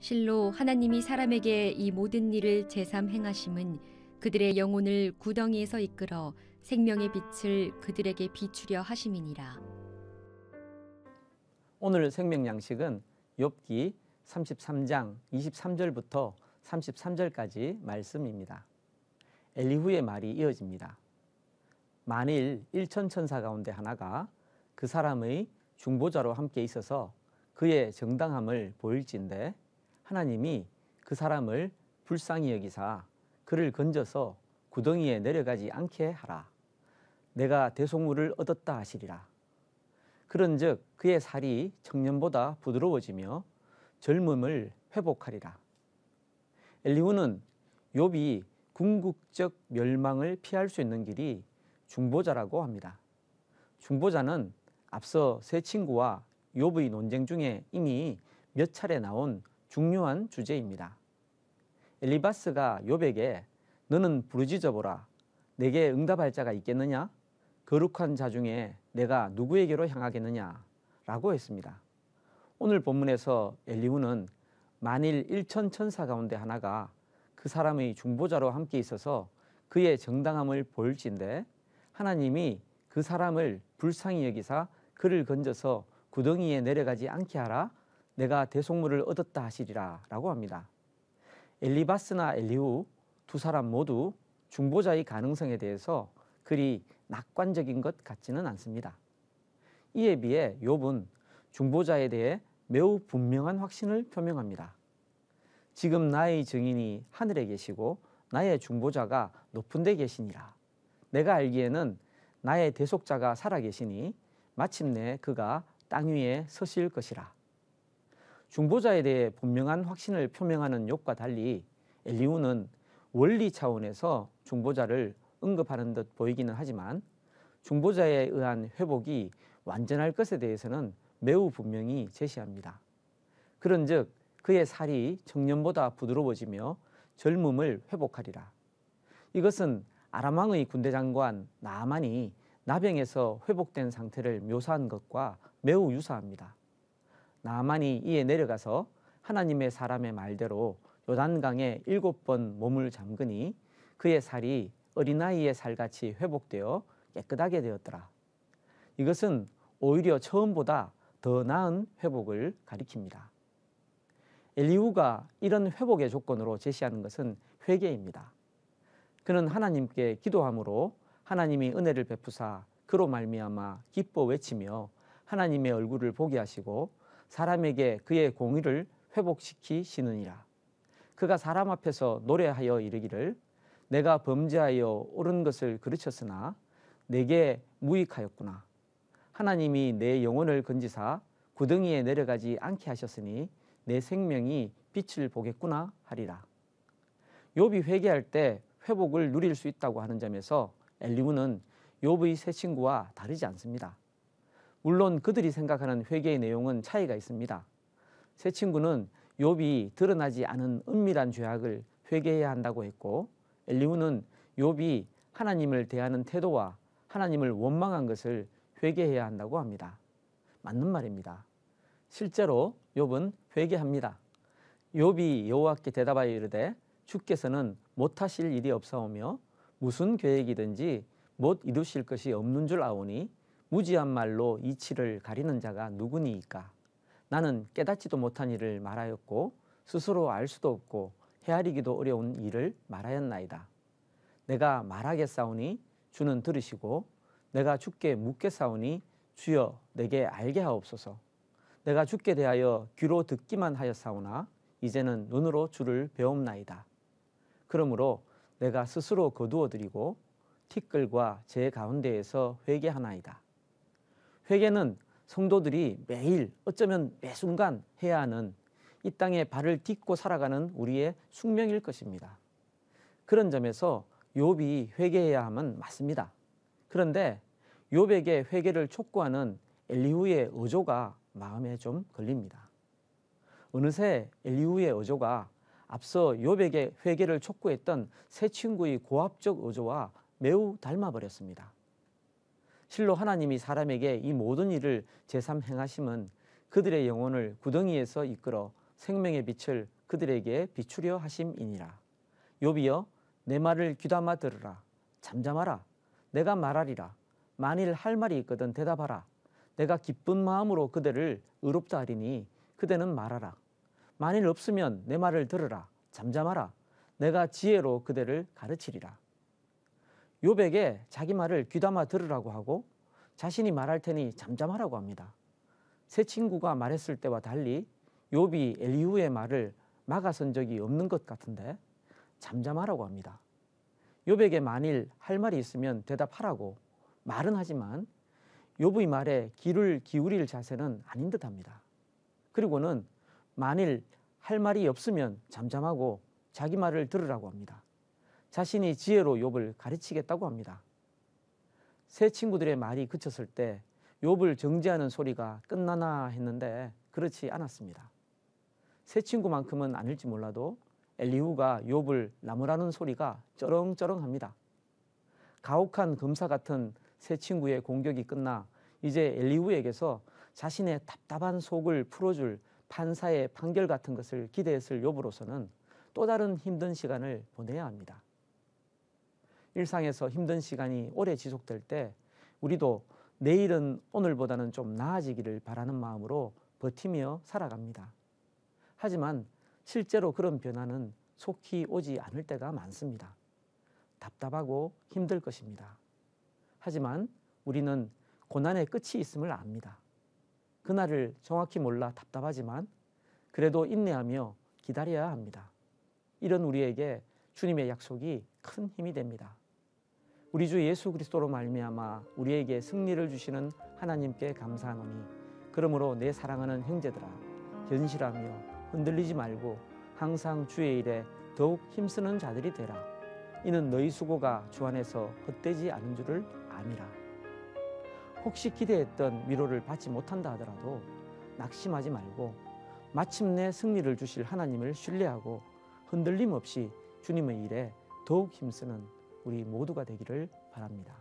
실로 하나님이 사람에게 이 모든 일을 제삼 행하심은 그들의 영혼을 구덩이에서 이끌어 생명의 빛을 그들에게 비추려 하심이니라. 오늘 생명 양식은 욥기 33장 23절부터 33절까지 말씀입니다. 엘리후의 말이 이어집니다. 만일 일천 천사 가운데 하나가 그 사람의 중보자로 함께 있어서 그의 정당함을 보일진데 하나님이 그 사람을 불쌍히 여기사 그를 건져서 구덩이에 내려가지 않게 하라. 내가 대속물을 얻었다 하시리라. 그런즉 그의 살이 청년보다 부드러워지며 젊음을 회복하리라. 엘리후는 욥이 궁극적 멸망을 피할 수 있는 길이 중보자라고 합니다. 중보자는 앞서 세 친구와 욥의 논쟁 중에 이미 몇 차례 나온 중요한 주제입니다. 엘리바스가 요백에 너는 부르짖어 보라 내게 응답할 자가 있겠느냐 거룩한 자 중에 내가 누구에게로 향하겠느냐라고 했습니다. 오늘 본문에서 엘리후는 만일 일천 천사 가운데 하나가 그 사람의 중보자로 함께 있어서 그의 정당함을 보진데 하나님이 그 사람을 불쌍히 여기사 그를 건져서 구덩이에 내려가지 않게 하라 내가 대속물을 얻었다 하시리라 라고 합니다. 엘리바스나 엘리우 두 사람 모두 중보자의 가능성에 대해서 그리 낙관적인 것 같지는 않습니다. 이에 비해 욥은 중보자에 대해 매우 분명한 확신을 표명합니다. 지금 나의 증인이 하늘에 계시고 나의 중보자가 높은 데 계시니라. 내가 알기에는 나의 대속자가 살아 계시니 마침내 그가 땅 위에 서실 것이라. 중보자에 대해 분명한 확신을 표명하는 욕과 달리 엘리우는 원리 차원에서 중보자를 언급하는 듯 보이기는 하지만 중보자에 의한 회복이 완전할 것에 대해서는 매우 분명히 제시합니다. 그런즉 그의 살이 청년보다 부드러워지며 젊음을 회복하리라. 이것은 아람왕의 군대 장관 나만이 나병에서 회복된 상태를 묘사한 것과 매우 유사합니다. 나만이 이에 내려가서 하나님의 사람의 말대로 요단강에 일곱 번 몸을 잠그니 그의 살이 어린아이의 살같이 회복되어 깨끗하게 되었더라. 이것은 오히려 처음보다 더 나은 회복을 가리킵니다. 엘리후가 이런 회복의 조건으로 제시하는 것은 회개입니다. 그는 하나님께 기도함으로 하나님이 은혜를 베푸사 그로 말미암아 기뻐 외치며 하나님의 얼굴을 보게 하시고 사람에게 그의 공의를 회복시키시느니라. 그가 사람 앞에서 노래하여 이르기를 내가 범죄하여 옳은 것을 그르쳤으나 내게 무익하였구나. 하나님이 내 영혼을 건지사 구덩이에 내려가지 않게 하셨으니 내 생명이 빛을 보겠구나 하리라. 욥이 회개할 때 회복을 누릴 수 있다고 하는 점에서 엘리우는 욥의 새 친구와 다르지 않습니다. 물론 그들이 생각하는 회개의 내용은 차이가 있습니다. 세 친구는 욥이 드러나지 않은 은밀한 죄악을 회개해야 한다고 했고 엘리후는 욥이 하나님을 대하는 태도와 하나님을 원망한 것을 회개해야 한다고 합니다. 맞는 말입니다. 실제로 욥은 회개합니다. 욥이 여호와께 대답하여 이르되 주께서는 못하실 일이 없사오며 무슨 계획이든지 못 이루실 것이 없는 줄 아오니 무지한 말로 이치를 가리는 자가 누구니이까? 나는 깨닫지도 못한 일을 말하였고 스스로 알 수도 없고 헤아리기도 어려운 일을 말하였나이다. 내가 말하겠사오니 주는 들으시고 내가 주께 묻겠사오니 주여 내게 알게 하옵소서. 내가 주께 대하여 귀로 듣기만 하였사오나 이제는 눈으로 주를 배옵나이다. 그러므로 내가 스스로 거두어 드리고 티끌과 제 가운데에서 회개하나이다. 회개는 성도들이 매일 어쩌면 매 순간 해야 하는 이 땅에 발을 딛고 살아가는 우리의 숙명일 것입니다. 그런 점에서 욥이 회개해야 함은 맞습니다. 그런데 욥에게 회개를 촉구하는 엘리후의 어조가 마음에 좀 걸립니다. 어느새 엘리후의 어조가 앞서 욥에게 회개를 촉구했던 세 친구의 고압적 어조와 매우 닮아버렸습니다. 실로 하나님이 사람에게 이 모든 일을 제삼 행하심은 그들의 영혼을 구덩이에서 이끌어 생명의 빛을 그들에게 비추려 하심이니라. 요비여 내 말을 귀담아 들으라. 잠잠하라. 내가 말하리라. 만일 할 말이 있거든 대답하라. 내가 기쁜 마음으로 그대를 의롭다 하리니 그대는 말하라. 만일 없으면 내 말을 들으라. 잠잠하라. 내가 지혜로 그대를 가르치리라. 요백에 자기 말을 귀담아 들으라고 하고 자신이 말할 테니 잠잠하라고 합니다. 새 친구가 말했을 때와 달리 요비 엘리후의 말을 막아선 적이 없는 것 같은데 잠잠하라고 합니다. 요백에 만일 할 말이 있으면 대답하라고 말은 하지만 요부 말에 귀를 기울일 자세는 아닌 듯합니다. 그리고는 만일 할 말이 없으면 잠잠하고 자기 말을 들으라고 합니다. 자신이 지혜로 욥을 가르치겠다고 합니다. 세 친구들의 말이 그쳤을 때 욥을 정지하는 소리가 끝나나 했는데 그렇지 않았습니다. 세 친구만큼은 아닐지 몰라도 엘리후가 욥을 나무라는 소리가 쩌렁쩌렁합니다. 가혹한 검사 같은 세 친구의 공격이 끝나 이제 엘리후에게서 자신의 답답한 속을 풀어줄 판사의 판결 같은 것을 기대했을 욥으로서는 또 다른 힘든 시간을 보내야 합니다. 일상에서 힘든 시간이 오래 지속될 때 우리도 내일은 오늘보다는 좀 나아지기를 바라는 마음으로 버티며 살아갑니다. 하지만 실제로 그런 변화는 속히 오지 않을 때가 많습니다. 답답하고 힘들 것입니다. 하지만 우리는 고난의 끝이 있음을 압니다. 그날을 정확히 몰라 답답하지만 그래도 인내하며 기다려야 합니다. 이런 우리에게 주님의 약속이 큰 힘이 됩니다. 우리 주 예수 그리스도로 말미암아 우리에게 승리를 주시는 하나님께 감사하노니 그러므로 내 사랑하는 형제들아 견실하며 흔들리지 말고 항상 주의 일에 더욱 힘쓰는 자들이 되라 이는 너희 수고가 주 안에서 헛되지 않은 줄을 아니라 혹시 기대했던 위로를 받지 못한다 하더라도 낙심하지 말고 마침내 승리를 주실 하나님을 신뢰하고 흔들림 없이 주님의 일에 더욱 힘쓰는 우리 모두가 되기를 바랍니다.